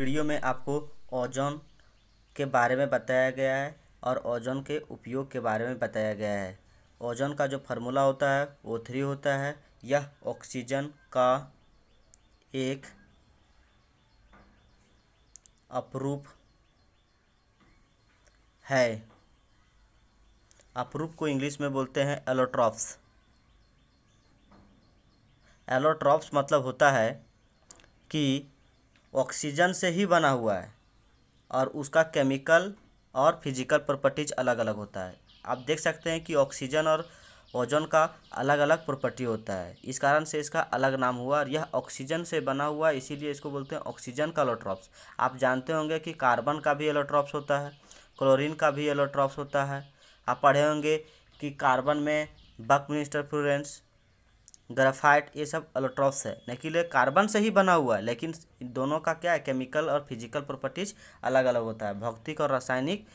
video में आपको ozone के बारे में बताया गया है और ओजोन के उपयोग के बारे में बताया गया है ओजोन का जो फार्मूला होता है वो थ्री होता है यह ऑक्सीजन का एक अपरूप है अपरूप को इंग्लिश में बोलते हैं एलोट्रॉप्स एलोट्रॉप्स मतलब होता है कि ऑक्सीजन से ही बना हुआ है और उसका केमिकल और फिजिकल प्रॉपर्टीज अलग अलग होता है आप देख सकते हैं कि ऑक्सीजन और ओजोन का अलग अलग प्रॉपर्टी होता है इस कारण से इसका अलग नाम हुआ और यह ऑक्सीजन से बना हुआ इसीलिए इसको बोलते हैं ऑक्सीजन का एलोट्रॉप्स आप जानते होंगे कि कार्बन का भी एलोट्रॉप्स होता है क्लोरीन का भी एलोट्रॉप्स होता है आप पढ़े होंगे कि कार्बन में बक मिनिस्टर फ्लोरेंस ग्राफाइट ये सब अलोट्रॉप्स है नकीले कार्बन से ही बना हुआ है लेकिन दोनों का क्या है केमिकल और फिजिकल प्रॉपर्टीज अलग अलग होता है भौतिक और रासायनिक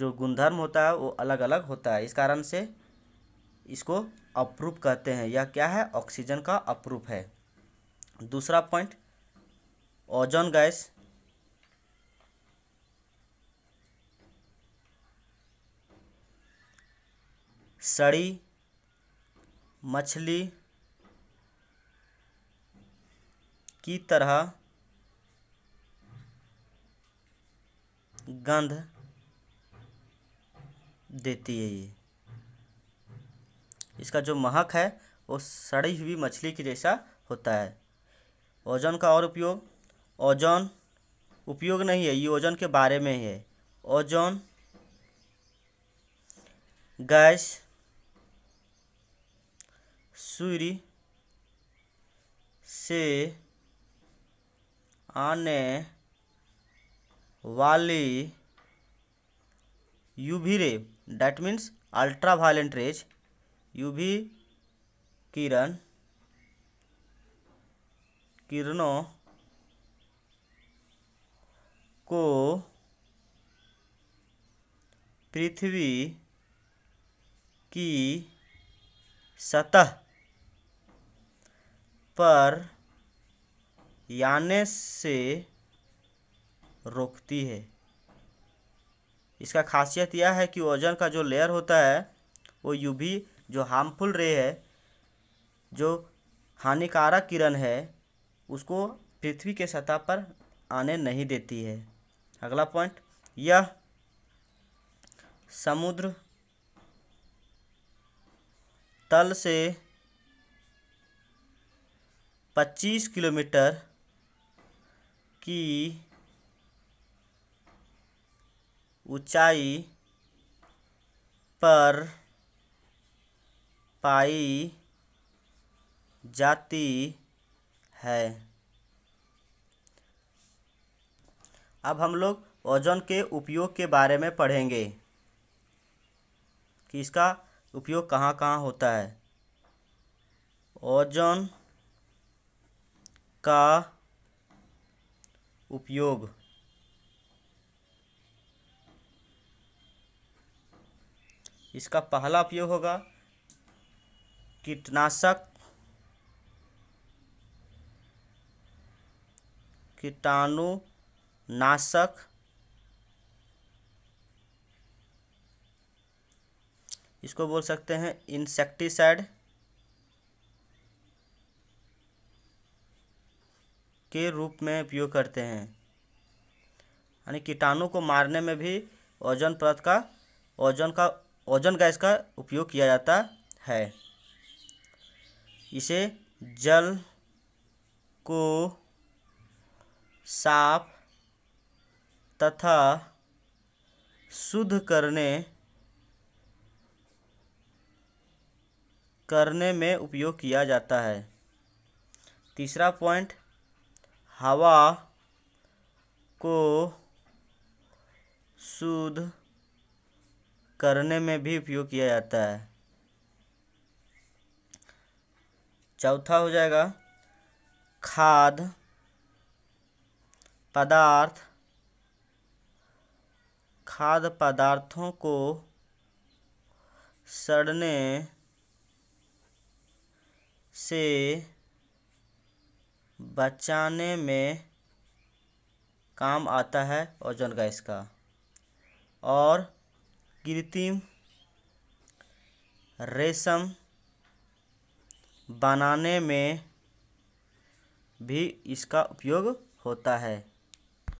जो गुणधर्म होता है वो अलग अलग होता है इस कारण से इसको अप्रूप कहते हैं यह क्या है ऑक्सीजन का अप्रूप है दूसरा पॉइंट ओजोन गैस सड़ी मछली की तरह गंध देती है ये इसका जो महक है वो सड़ी हुई मछली की जैसा होता है ओजोन का और उपयोग ओजोन उपयोग नहीं है ये ओजोन के बारे में ही है ओजोन गैस सूर्य से आने वाली UV ray that means ultra violent rays UV किरण किरणों को पृथ्वी की सतह पर याने से रोकती है इसका खासियत यह है कि ओजन का जो लेयर होता है वो यूवी जो हार्मफुल रे है जो हानिकारक किरण है उसको पृथ्वी के सतह पर आने नहीं देती है अगला पॉइंट यह समुद्र तल से पच्चीस किलोमीटर की ऊंचाई पर पाई जाती है अब हम लोग ओजोन के उपयोग के बारे में पढ़ेंगे कि इसका उपयोग कहाँ कहाँ होता है ओजोन का उपयोग इसका पहला उपयोग होगा कीटनाशक कीटाणु नाशक इसको बोल सकते हैं इंसेक्टिसाइड के रूप में उपयोग करते हैं यानी कीटाणु को मारने में भी ओजन परत का ओजन का ओजन गैस का उपयोग किया जाता है इसे जल को साफ तथा शुद्ध करने करने में उपयोग किया जाता है तीसरा पॉइंट हवा को शुद्ध करने में भी उपयोग किया जाता है चौथा हो जाएगा खाद पदार्थ खाद्य पदार्थों को सड़ने से बचाने में काम आता है ओजोन गैस का और कृत्रिम रेशम बनाने में भी इसका उपयोग होता है